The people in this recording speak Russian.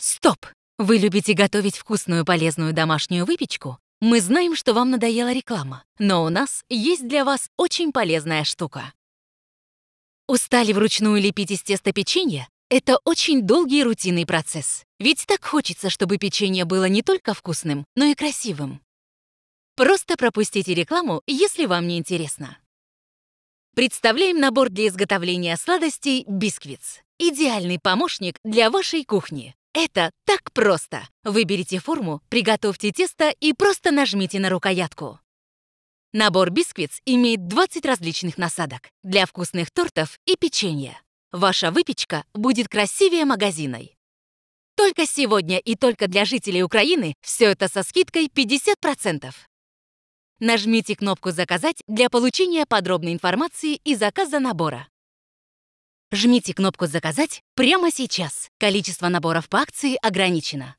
Стоп! Вы любите готовить вкусную полезную домашнюю выпечку? Мы знаем, что вам надоела реклама, но у нас есть для вас очень полезная штука. Устали вручную лепить из теста печенье? Это очень долгий рутинный процесс. Ведь так хочется, чтобы печенье было не только вкусным, но и красивым. Просто пропустите рекламу, если вам не интересно. Представляем набор для изготовления сладостей «Бисквитс». Идеальный помощник для вашей кухни. Это так просто! Выберите форму, приготовьте тесто и просто нажмите на рукоятку. Набор бисквитс имеет 20 различных насадок для вкусных тортов и печенья. Ваша выпечка будет красивее магазиной. Только сегодня и только для жителей Украины все это со скидкой 50%. Нажмите кнопку «Заказать» для получения подробной информации и заказа набора. Жмите кнопку «Заказать» прямо сейчас. Количество наборов по акции ограничено.